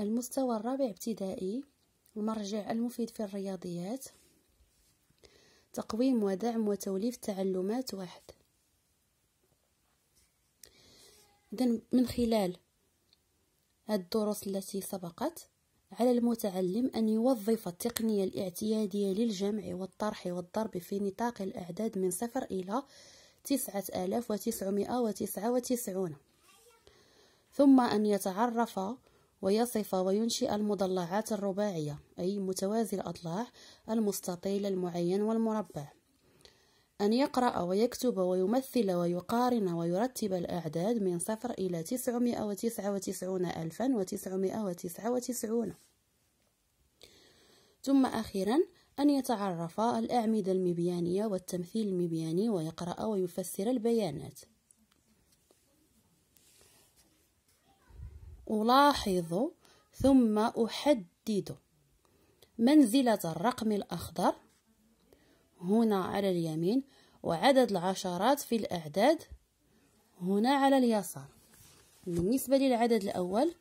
المستوى الرابع ابتدائي المرجع المفيد في الرياضيات تقويم ودعم وتوليف تعلمات واحد إذا من خلال الدروس التي سبقت على المتعلم أن يوظف التقنية الاعتيادية للجمع والطرح والضرب في نطاق الأعداد من صفر إلى تسعة آلاف وتسعمائة وتسعة وتسعون ثم أن يتعرف ويصف وينشئ المضلعات الرباعية أي متوازي الأضلاع المستطيل المعين والمربع أن يقرأ ويكتب ويمثل ويقارن ويرتب الأعداد من صفر إلى تسعمائة وتسعة وتسعون ألفا وتسعمائة وتسعة وتسعون ثم أخيرا أن يتعرف الأعمدة المبيانية والتمثيل المبياني ويقرأ ويفسر البيانات ألاحظ ثم أحدد منزلة الرقم الأخضر هنا على اليمين وعدد العشرات في الأعداد هنا على اليسار بالنسبة للعدد الأول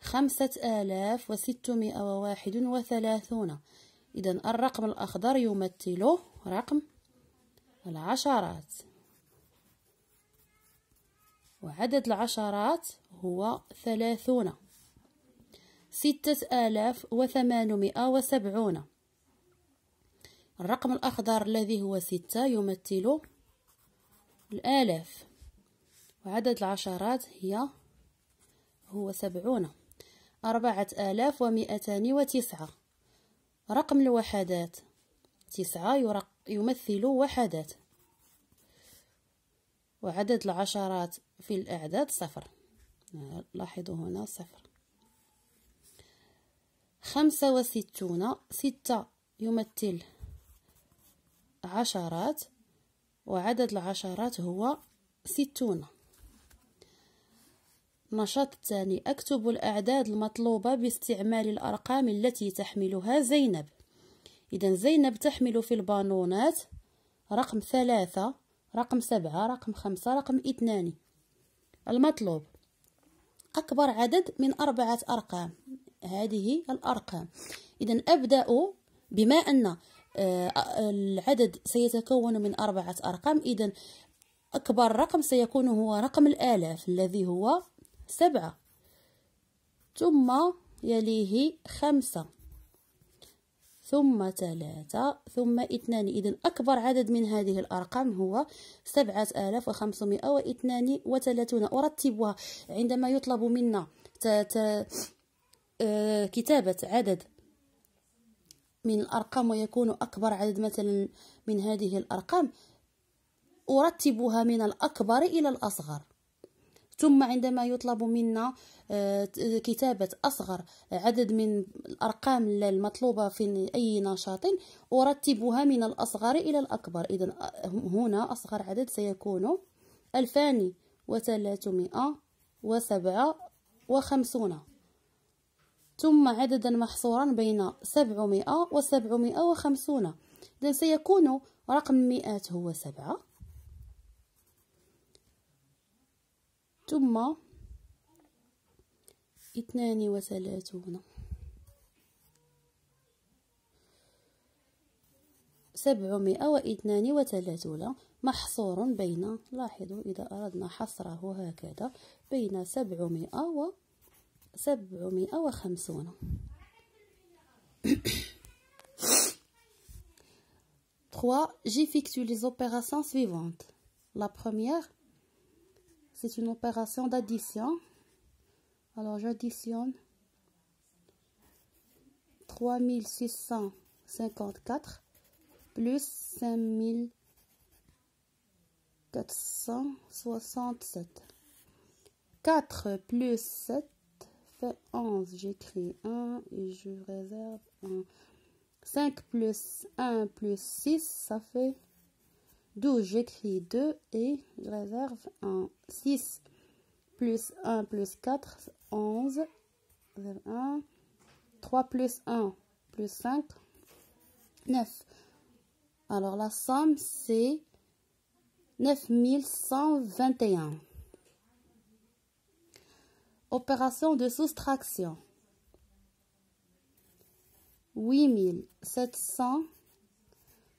خمسة آلاف وستمائة وواحد وثلاثون إذا الرقم الأخضر يمثل رقم العشرات وعدد العشرات هو ثلاثون ستة آلاف وثمانمائة وسبعون الرقم الأخضر الذي هو ستة يمثل الآلاف وعدد العشرات هي هو سبعون أربعة آلاف ومئتان وتسعة رقم الوحدات تسعة يمثل وحدات وعدد العشرات في الأعداد صفر لاحظوا هنا صفر خمسة وستون ستة يمثل عشرات وعدد العشرات هو ستون النشاط الثاني أكتب الأعداد المطلوبة باستعمال الأرقام التي تحملها زينب إذا زينب تحمل في البانونات رقم ثلاثة رقم سبعة رقم خمسة رقم اثنان المطلوب أكبر عدد من أربعة أرقام هذه الأرقام إذا أبدأ بما أن آه، العدد سيتكون من أربعة أرقام إذا أكبر رقم سيكون هو رقم الآلاف الذي هو سبعة ثم يليه خمسة ثم ثلاثة ثم اثنان إذا أكبر عدد من هذه الأرقام هو سبعة آلاف وخمسمائة واثنان وثلاثون أرتبها عندما يطلب منا آه، كتابة عدد من الأرقام ويكون أكبر عدد مثلا من هذه الأرقام أرتبها من الأكبر إلى الأصغر ثم عندما يطلب منا آه، كتابة أصغر آه، عدد من الأرقام المطلوبة في أي نشاط أرتبها من الأصغر إلى الأكبر إذا آه، هنا أصغر عدد سيكون ألفان وثلاثمائة وسبعة وخمسون ثم عددا محصورا بين سبعمائة وسبعمائة وخمسون إذا سيكون رقم مئات هو سبعة ثم اثنان وثلاثون سبعمائة واثنان وثلاثون محصور بين لاحظوا إذا أردنا حصره هكذا بين سبعمائة و سبعمائة وخمسون Trois, j'effectue les opérations suivantes. La première, c'est une opération d'addition. Alors j'additionne 3654 plus 5467. 4 plus 7 fait 11. J'écris 1 et je réserve 1. 5 plus 1 plus 6, ça fait d'où j'écris 2 et je réserve 6 plus 1 plus 4, 11, 1, 3 plus 1 plus 5, 9. Alors la somme c'est 9121. Opération de soustraction. 8700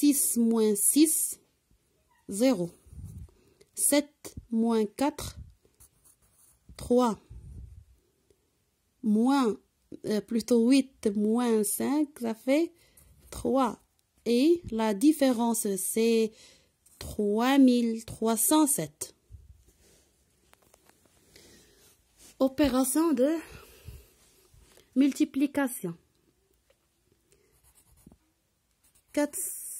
6 moins 6, 0. 7 moins 4, 3. Moins, euh, plutôt 8 moins 5, ça fait 3. Et la différence, c'est 3307. Opération de multiplication. 4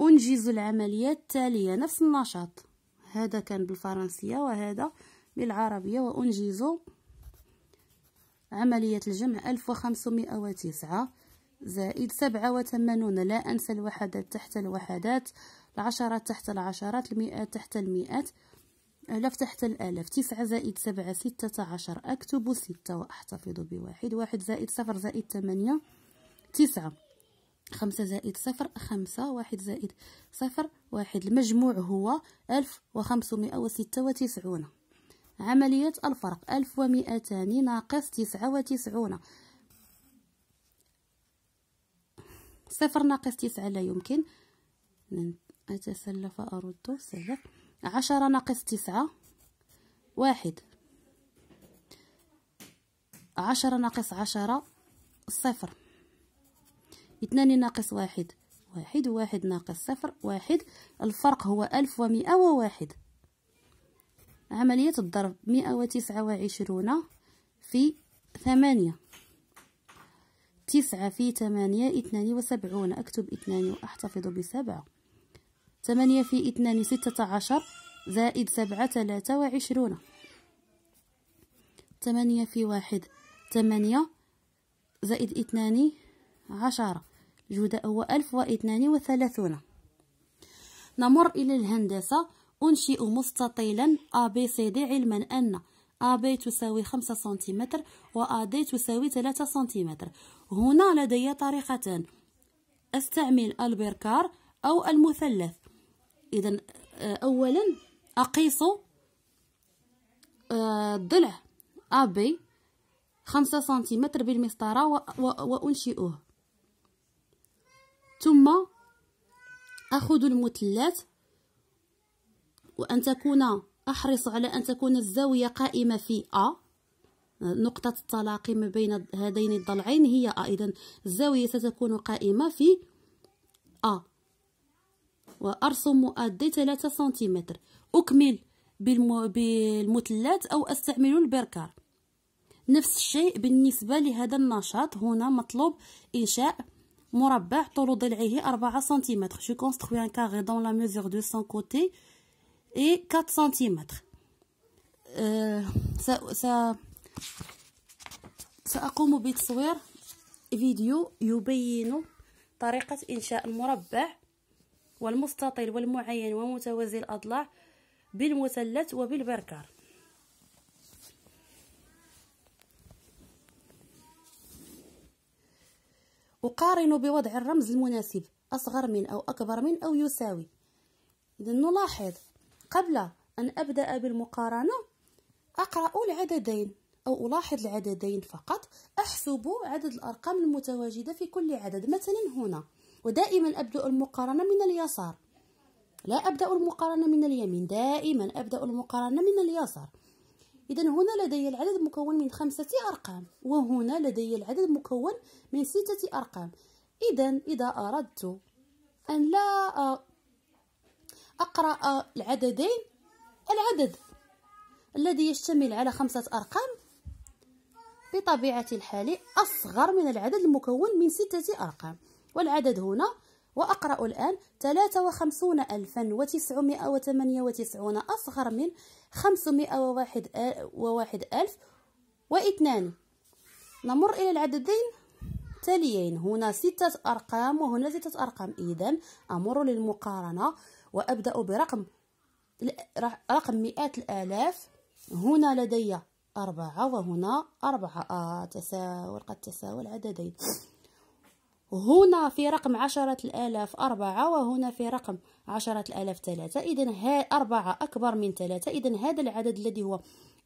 أنجز العملية التالية نفس النشاط هذا كان بالفرنسية وهذا بالعربية وأنجز عملية الجمع 1509 زائد 87 لا أنسى الوحدات تحت الوحدات العشرات تحت العشرات المئات تحت المئات ألف تحت الآلاف تسعة زائد سبعة ستة عشر أكتب ستة وأحتفظ بواحد واحد زائد صفر زائد ثمانية تسعة خمسة زائد صفر خمسة واحد زائد صفر واحد المجموع هو ألف وخمسمائة وستة وتسعون عملية الفرق ألف ومئتان ناقص تسعة وتسعون صفر ناقص تسعة لا يمكن أتسلف أرد سبق عشرة ناقص تسعة واحد عشرة ناقص عشرة صفر اثنان ناقص واحد واحد واحد ناقص صفر واحد الفرق هو ألف ومئة وواحد عملية الضرب مئة وتسعة وعشرون في ثمانية تسعة في ثمانية اثنان وسبعون أكتب اثنان وأحتفظ بسبعة ثمانية في اثنان ستة عشر زائد سبعة ثلاثة وعشرون ثمانية في واحد ثمانية زائد اثنان عشرة جداء هو ألف واثنان وثلاثون نمر إلى الهندسة أنشئ مستطيلا ABCD علما أن AB تساوي خمسة سنتيمتر و AD تساوي ثلاثة سنتيمتر هنا لدي طريقتان أستعمل البركار أو المثلث إذا آه، أولا أقيس الضلع آه، AB خمسة سنتيمتر بالمسطرة وأنشئه ثم أخذ المثلث وأن تكون أحرص على أن تكون الزاوية قائمة في أ نقطة التلاقي ما بين هذين الضلعين هي أ إذا الزاوية ستكون قائمة في أ وأرسم مؤدي 3 سنتيمتر أكمل بالمثلث أو أستعمل البركار نفس الشيء بالنسبة لهذا النشاط هنا مطلوب إنشاء مربع طول ضلعه 4 سنتيمتر جو كونستروي ان كاري دون لا ميزور دو سان كوتي اي 4 سا سأقوم بتصوير فيديو يبين طريقة إنشاء المربع والمستطيل والمعين ومتوازي الأضلاع بالمثلث وبالبركار أقارن بوضع الرمز المناسب أصغر من أو أكبر من أو يساوي إذا نلاحظ قبل أن أبدأ بالمقارنة أقرأ العددين أو ألاحظ العددين فقط أحسب عدد الأرقام المتواجدة في كل عدد مثلا هنا ودائما أبدأ المقارنة من اليسار لا أبدأ المقارنة من اليمين دائما أبدأ المقارنة من اليسار إذا هنا لدي العدد مكون من خمسة أرقام وهنا لدي العدد مكون من ستة أرقام إذا إذا أردت أن لا أقرأ العددين العدد الذي يشتمل على خمسة أرقام بطبيعة الحال أصغر من العدد المكون من ستة أرقام والعدد هنا وأقرأ الآن 53998 أصغر من 501002 نمر إلى العددين التاليين هنا ستة أرقام وهنا ستة أرقام إذا أمر للمقارنة وأبدأ برقم رقم مئات الآلاف هنا لدي أربعة وهنا أربعة آه تساوي قد تساوي العددين هنا في رقم عشرة الآلاف أربعة وهنا في رقم عشرة الآلاف ثلاثة إذا أربعة أكبر من ثلاثة إذا هذا العدد الذي هو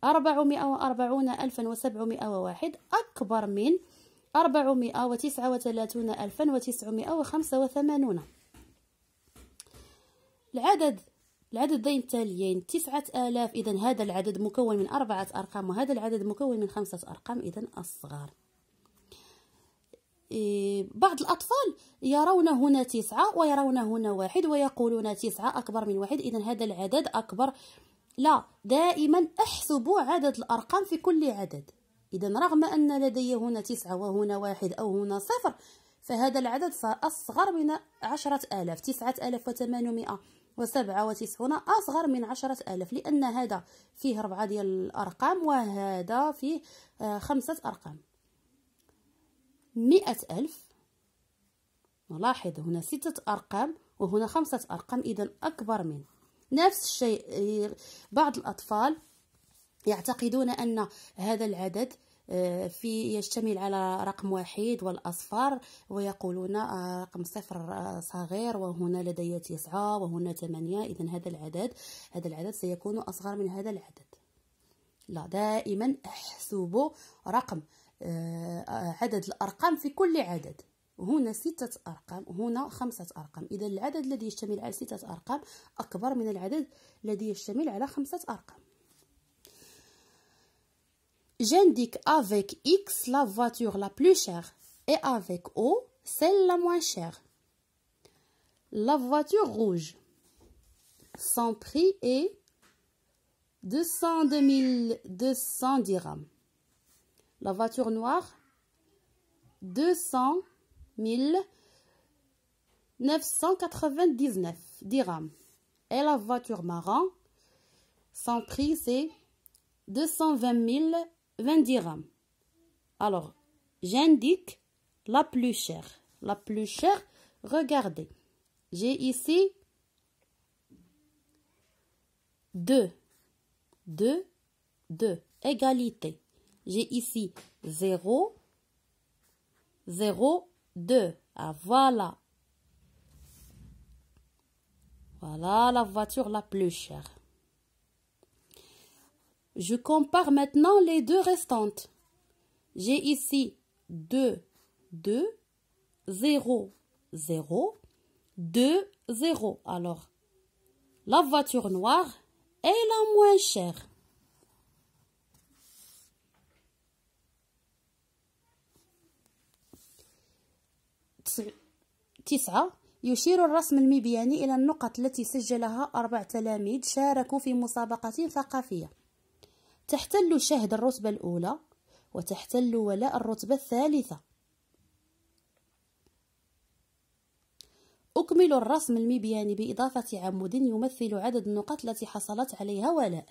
أربعمائة وأربعون ألفا وسبعمائة وواحد أكبر من أربعمائة وتسعة وثلاثون ألفا وتسعمائة وخمسة وثمانون العدد العددين التاليين تسعة آلاف إذا هذا العدد مكون من أربعة أرقام وهذا العدد مكون من خمسة أرقام إذا أصغر إيه، بعض الأطفال يرون هنا تسعة ويرون هنا واحد ويقولون تسعة أكبر من واحد إذا هذا العدد أكبر لا دائما أحسبوا عدد الأرقام في كل عدد إذا رغم أن لدي هنا تسعة وهنا واحد أو هنا صفر فهذا العدد أصغر من عشرة آلاف تسعة آلاف وثمانمائة وسبعة وتسعون أصغر من عشرة آلاف لأن هذا فيه ربعة ديال الأرقام وهذا فيه آه، خمسة أرقام مئة ألف نلاحظ هنا ستة أرقام وهنا خمسة أرقام إذا أكبر من نفس الشيء بعض الأطفال يعتقدون أن هذا العدد آه، في يشتمل على رقم واحد والأصفر ويقولون آه، رقم صفر آه، صغير وهنا لدي تسعة وهنا ثمانية إذا هذا العدد هذا العدد سيكون أصغر من هذا العدد لا دائما احسبوا رقم آه، عدد الأرقام في كل عدد هنا ستة أرقام هنا خمسة أرقام إذا العدد الذي يشتمل على ستة أرقام أكبر من العدد الذي يشتمل على خمسة أرقام جنديك افك إكس لا فواتور لا بلو شير إي افيك أو سيل لا موان شير لا فواتور روج سان بري إي دوسان دوميل دوسان درهم La voiture noire, 200 999 dirhams. Et la voiture marron, son prix c'est 220 020 20 dirhams. Alors, j'indique la plus chère. La plus chère, regardez. J'ai ici 2, 2, 2, égalité. J'ai ici 0, 0, 2. Ah, voilà. Voilà la voiture la plus chère. Je compare maintenant les deux restantes. J'ai ici 2, 2, 0, 0, 2, 0. Alors, la voiture noire est la moins chère. تسعة يشير الرسم المبياني إلى النقط التي سجلها أربع تلاميذ شاركوا في مسابقة ثقافية تحتل شهد الرتبة الأولى وتحتل ولاء الرتبة الثالثة أكمل الرسم المبياني بإضافة عمود يمثل عدد النقط التي حصلت عليها ولاء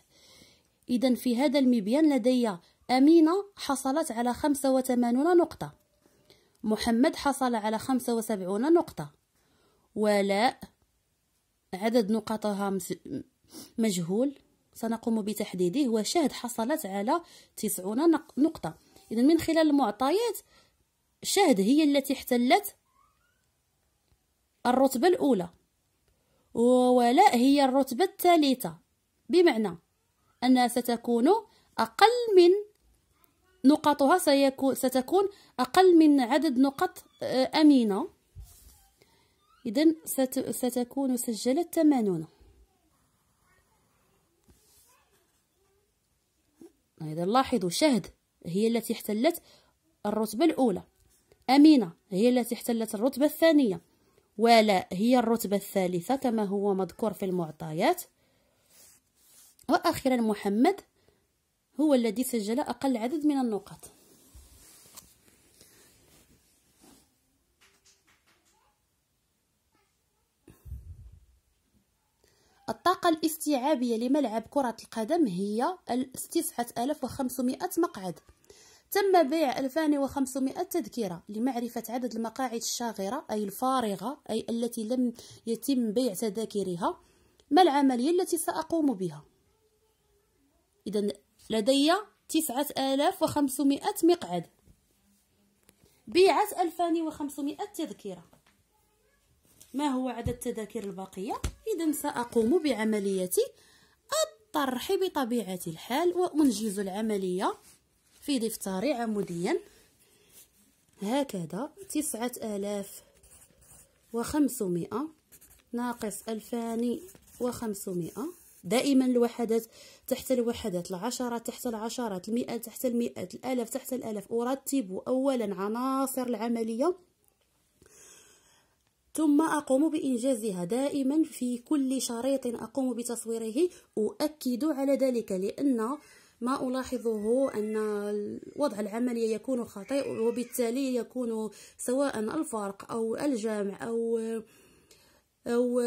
إذا في هذا المبيان لدي أمينة حصلت على 85 نقطة محمد حصل على خمسة وسبعون نقطة ولاء عدد نقطها مجهول سنقوم بتحديده وشهد حصلت على تسعون نقطة إذا من خلال المعطيات شهد هي التي احتلت الرتبة الأولى وولاء هي الرتبة الثالثة بمعنى أنها ستكون أقل من نقطها سيكون ستكون أقل من عدد نقط آه، أمينة إذا ست... ستكون سجلت 80 إذا لاحظوا شهد هي التي احتلت الرتبة الأولى أمينة هي التي احتلت الرتبة الثانية ولا هي الرتبة الثالثة كما هو مذكور في المعطيات وأخيرا محمد هو الذي سجل أقل عدد من النقاط الطاقة الاستيعابية لملعب كرة القدم هي 9500 مقعد تم بيع 2500 تذكرة لمعرفة عدد المقاعد الشاغرة أي الفارغة أي التي لم يتم بيع تذاكرها ما العملية التي سأقوم بها إذا لدي تسعة آلاف وخمسمائة مقعد بيعت ألفان وخمسمائة تذكرة ما هو عدد التذاكر الباقية؟ إذا سأقوم بعملية الطرح بطبيعة الحال وأنجز العملية في دفتري عموديا هكذا تسعة آلاف وخمسمائة ناقص ألفان وخمسمائة دائما الوحدات تحت الوحدات العشرات تحت العشرات المئات تحت المئات الآلاف تحت الآلاف أرتب أولا عناصر العملية ثم أقوم بإنجازها دائما في كل شريط أقوم بتصويره أؤكد على ذلك لأن ما ألاحظه أن وضع العملية يكون خطير وبالتالي يكون سواء الفرق أو الجمع أو أو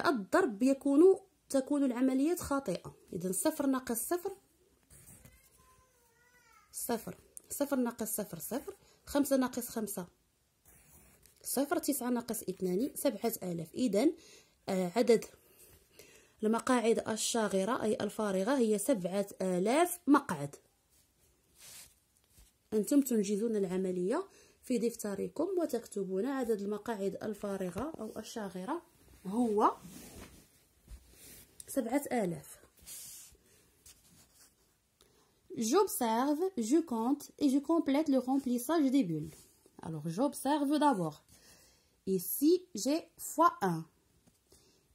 الضرب يكون تكون العمليات خاطئة إذا صفر ناقص صفر صفر صفر ناقص صفر صفر خمسة ناقص خمسة صفر تسعة ناقص اثنان سبعة آلاف إذا آه، عدد المقاعد الشاغرة أي الفارغة هي سبعة آلاف مقعد أنتم تنجزون العملية في دفتركم وتكتبون عدد المقاعد الفارغة أو الشاغرة هو سبعة J'observe, je compte et je complète le remplissage des bulles. Alors, j'observe d'abord. Ici, j'ai x1.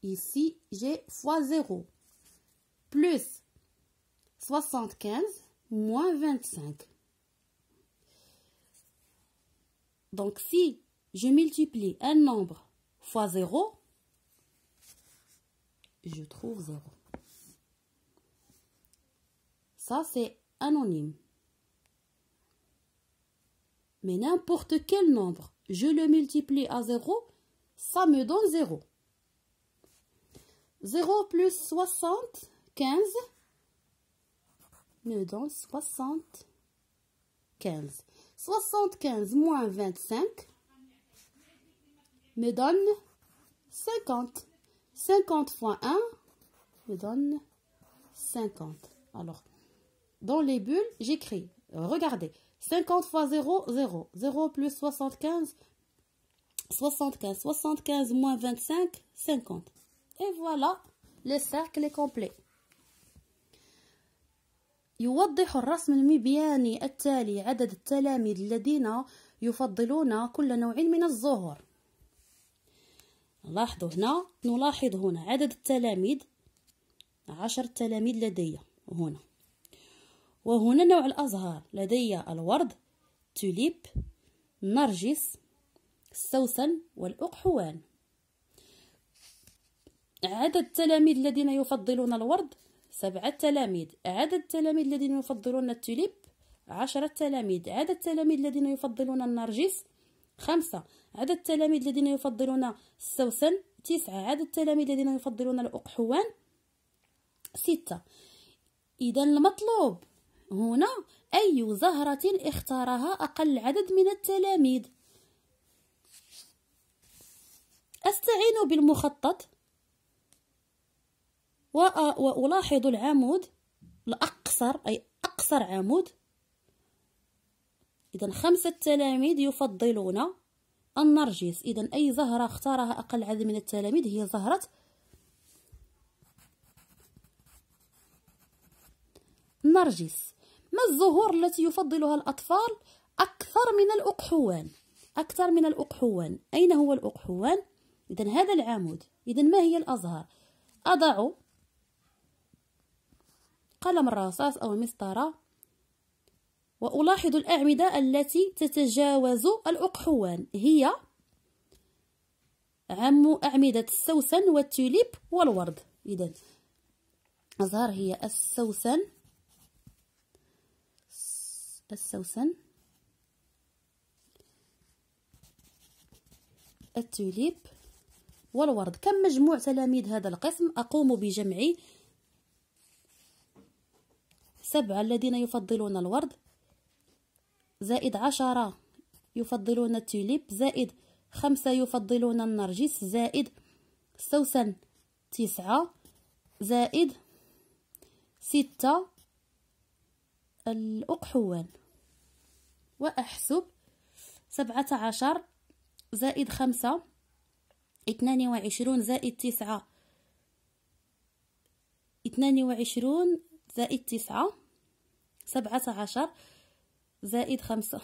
Ici, j'ai x0. Plus 75 moins 25. Donc, si je multiplie un nombre x 0, je trouve 0. Ça, c'est anonyme. Mais n'importe quel nombre, je le multiplie à 0, ça me donne 0. 0 plus 60, 15, me donne 75. 75 moins 25 me donne 50. 50 fois 1 me donne 50. Alors, dans les bulles, j'écris. Euh, regardez. 50 fois 0, 0. 0 plus 75, 75. 75 moins 25, 50. Et voilà, le cercle est complet. يوضح الرسم المبياني التالي عدد التلاميذ الذين يفضلون كل نوع من الزهور لاحظوا هنا نلاحظ هنا عدد التلاميذ عشر تلاميذ لدي هنا وهنا نوع الأزهار لدي الورد توليب نرجس السوسن والأقحوان عدد التلاميذ الذين يفضلون الورد سبعة تلاميذ عدد التلاميذ الذين يفضلون التوليب عشرة تلاميذ عدد التلاميذ الذين يفضلون النرجس خمسة عدد التلاميذ الذين يفضلون السوسن تسعة عدد التلاميذ الذين يفضلون الأقحوان ستة إذا المطلوب هنا أي زهرة اختارها أقل عدد من التلاميذ أستعين بالمخطط وألاحظ العمود الأقصر أي أقصر عمود إذا خمسة تلاميذ يفضلون النرجس إذا أي زهرة اختارها أقل عدد من التلاميذ هي زهرة نرجس ما الزهور التي يفضلها الأطفال أكثر من الأقحوان أكثر من الأقحوان أين هو الأقحوان؟ إذا هذا العمود إذا ما هي الأزهار؟ أضع قلم الرصاص أو المسطرة وألاحظ الأعمدة التي تتجاوز الأقحوان هي عم أعمدة السوسن والتوليب والورد إذا أزهر هي السوسن السوسن التوليب والورد كم مجموع تلاميذ هذا القسم أقوم بجمع سبعة الذين يفضلون الورد زائد عشرة يفضلون التوليب زائد خمسة يفضلون النرجس زائد سوسن تسعة زائد ستة الأقحوان وأحسب سبعة عشر زائد خمسة اثنان وعشرون زائد تسعة اثنان وعشرون زائد تسعة سبعة عشر زائد خمسة